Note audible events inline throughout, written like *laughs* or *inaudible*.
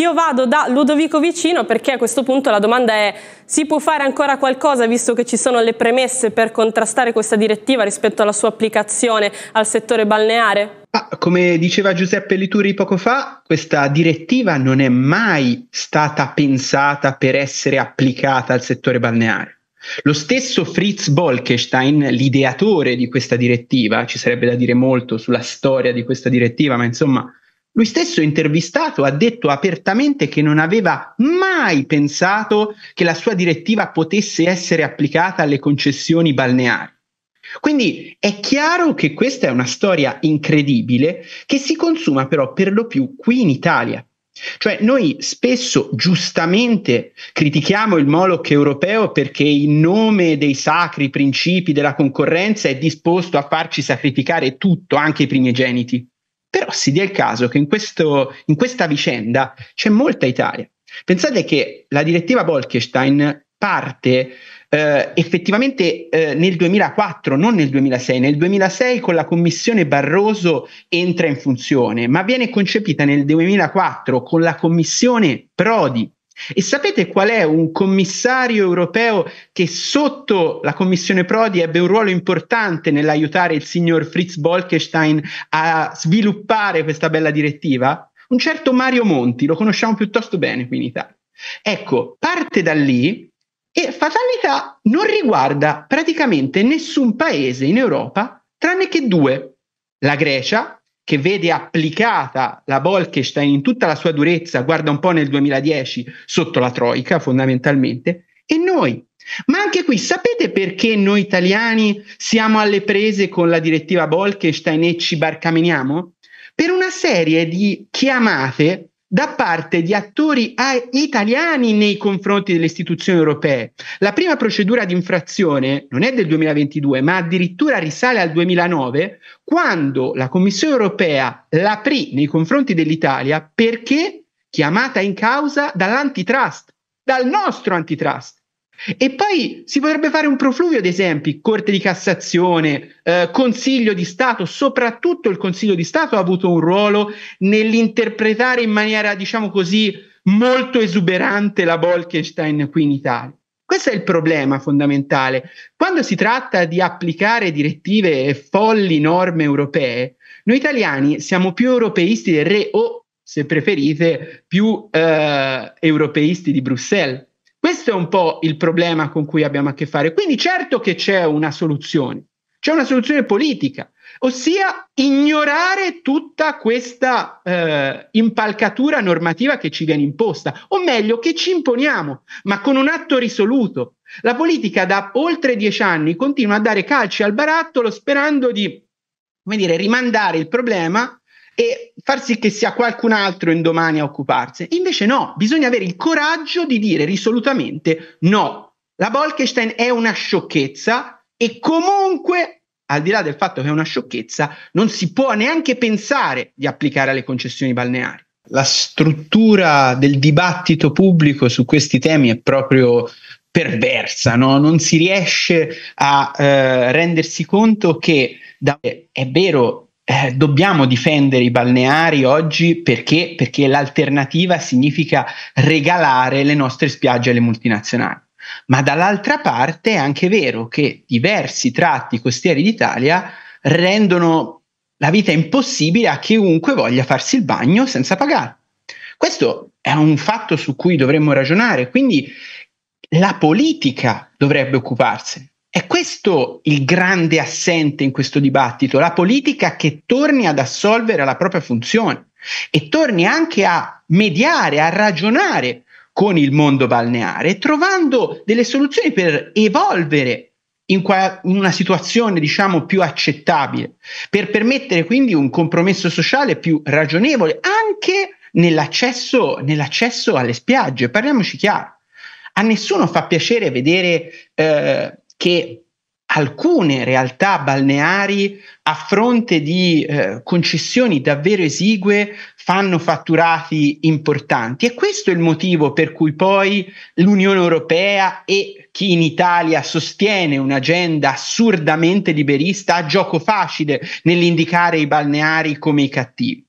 Io vado da Ludovico Vicino perché a questo punto la domanda è si può fare ancora qualcosa visto che ci sono le premesse per contrastare questa direttiva rispetto alla sua applicazione al settore balneare? Ah, come diceva Giuseppe Lituri poco fa, questa direttiva non è mai stata pensata per essere applicata al settore balneare. Lo stesso Fritz Bolkestein, l'ideatore di questa direttiva, ci sarebbe da dire molto sulla storia di questa direttiva, ma insomma lui stesso intervistato ha detto apertamente che non aveva mai pensato che la sua direttiva potesse essere applicata alle concessioni balneari. Quindi è chiaro che questa è una storia incredibile che si consuma però per lo più qui in Italia. Cioè noi spesso giustamente critichiamo il Moloch europeo perché in nome dei sacri principi della concorrenza è disposto a farci sacrificare tutto, anche i primigeniti. Però si dia il caso che in, questo, in questa vicenda c'è molta Italia. Pensate che la direttiva Bolkestein parte eh, effettivamente eh, nel 2004, non nel 2006. Nel 2006 con la commissione Barroso entra in funzione, ma viene concepita nel 2004 con la commissione Prodi e sapete qual è un commissario europeo che sotto la commissione Prodi ebbe un ruolo importante nell'aiutare il signor Fritz Bolkestein a sviluppare questa bella direttiva? Un certo Mario Monti, lo conosciamo piuttosto bene qui in Italia. Ecco, parte da lì e fatalità non riguarda praticamente nessun paese in Europa tranne che due, la Grecia che vede applicata la Bolkestein in tutta la sua durezza, guarda un po' nel 2010, sotto la Troica fondamentalmente, e noi. Ma anche qui sapete perché noi italiani siamo alle prese con la direttiva Bolkestein e ci barcameniamo? Per una serie di chiamate da parte di attori ah, italiani nei confronti delle istituzioni europee. La prima procedura di infrazione non è del 2022, ma addirittura risale al 2009, quando la Commissione europea l'aprì nei confronti dell'Italia perché chiamata in causa dall'antitrust, dal nostro antitrust. E poi si potrebbe fare un profluvio di esempi, Corte di Cassazione, eh, Consiglio di Stato, soprattutto il Consiglio di Stato ha avuto un ruolo nell'interpretare in maniera, diciamo così, molto esuberante la Bolkestein qui in Italia. Questo è il problema fondamentale. Quando si tratta di applicare direttive e folli norme europee, noi italiani siamo più europeisti del re o, se preferite, più eh, europeisti di Bruxelles questo è un po' il problema con cui abbiamo a che fare. Quindi certo che c'è una soluzione, c'è una soluzione politica, ossia ignorare tutta questa eh, impalcatura normativa che ci viene imposta, o meglio che ci imponiamo, ma con un atto risoluto. La politica da oltre dieci anni continua a dare calci al barattolo sperando di come dire, rimandare il problema e far sì che sia qualcun altro indomani a occuparsi. Invece no, bisogna avere il coraggio di dire risolutamente no. La Bolkestein è una sciocchezza e comunque, al di là del fatto che è una sciocchezza, non si può neanche pensare di applicare alle concessioni balneari. La struttura del dibattito pubblico su questi temi è proprio perversa, no? non si riesce a eh, rendersi conto che da, è vero eh, dobbiamo difendere i balneari oggi perché? perché l'alternativa significa regalare le nostre spiagge alle multinazionali. Ma dall'altra parte è anche vero che diversi tratti costieri d'Italia rendono la vita impossibile a chiunque voglia farsi il bagno senza pagare. Questo è un fatto su cui dovremmo ragionare, quindi la politica dovrebbe occuparsene. È questo il grande assente in questo dibattito, la politica che torni ad assolvere la propria funzione e torni anche a mediare, a ragionare con il mondo balneare, trovando delle soluzioni per evolvere in, qua- in una situazione diciamo più accettabile, per permettere quindi un compromesso sociale più ragionevole anche nell'accesso, nell'accesso alle spiagge. Parliamoci chiaro, a nessuno fa piacere vedere... Eh, che alcune realtà balneari a fronte di eh, concessioni davvero esigue fanno fatturati importanti e questo è il motivo per cui poi l'Unione Europea e chi in Italia sostiene un'agenda assurdamente liberista ha gioco facile nell'indicare i balneari come i cattivi.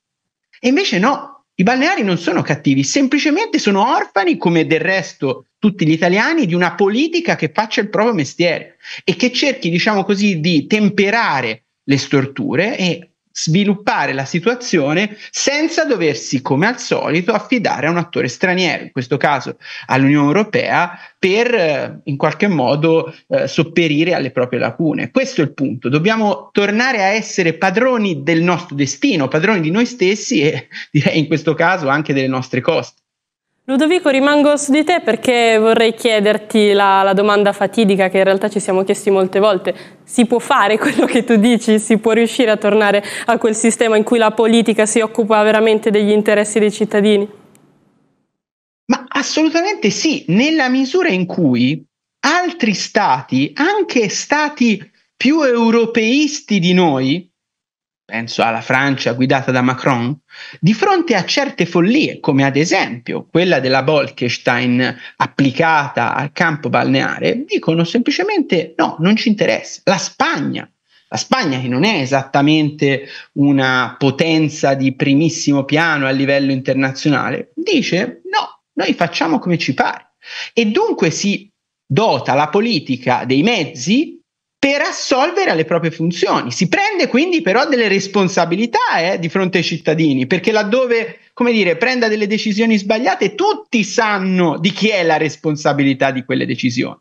E invece no, i balneari non sono cattivi, semplicemente sono orfani, come del resto tutti gli italiani, di una politica che faccia il proprio mestiere e che cerchi, diciamo così, di temperare le storture e sviluppare la situazione senza doversi, come al solito, affidare a un attore straniero, in questo caso all'Unione Europea, per eh, in qualche modo eh, sopperire alle proprie lacune. Questo è il punto. Dobbiamo tornare a essere padroni del nostro destino, padroni di noi stessi e *laughs* direi in questo caso anche delle nostre coste. Ludovico, rimango su di te perché vorrei chiederti la, la, domanda fatidica che in realtà ci siamo chiesti molte volte. Si può fare quello che tu dici? Si può riuscire a tornare a quel sistema in cui la politica si occupa veramente degli interessi dei cittadini? Ma assolutamente sì, nella misura in cui altri stati, anche stati più europeisti di noi, penso alla Francia guidata da Macron, di fronte a certe follie, come ad esempio quella della Bolkestein applicata al campo balneare, dicono semplicemente no, non ci interessa. La Spagna, la Spagna che non è esattamente una potenza di primissimo piano a livello internazionale, dice no, noi facciamo come ci pare. E dunque si dota la politica dei mezzi per assolvere alle proprie funzioni. Si prende quindi però delle responsabilità eh, di fronte ai cittadini, perché laddove, come dire, prenda delle decisioni sbagliate, tutti sanno di chi è la responsabilità di quelle decisioni.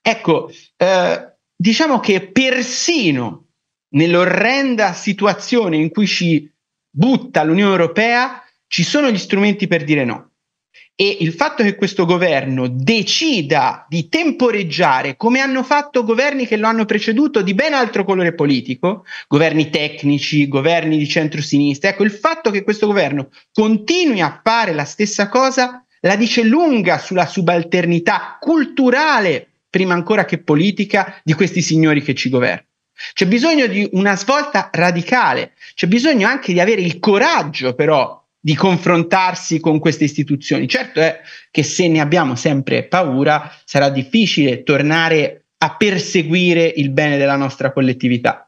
Ecco, eh, diciamo che persino nell'orrenda situazione in cui ci butta l'Unione Europea, ci sono gli strumenti per dire no. E il fatto che questo governo decida di temporeggiare, come hanno fatto governi che lo hanno preceduto di ben altro colore politico, governi tecnici, governi di centrosinistra, ecco, il fatto che questo governo continui a fare la stessa cosa la dice lunga sulla subalternità culturale, prima ancora che politica, di questi signori che ci governano. C'è bisogno di una svolta radicale, c'è bisogno anche di avere il coraggio però di confrontarsi con queste istituzioni. Certo è che se ne abbiamo sempre paura sarà difficile tornare a perseguire il bene della nostra collettività.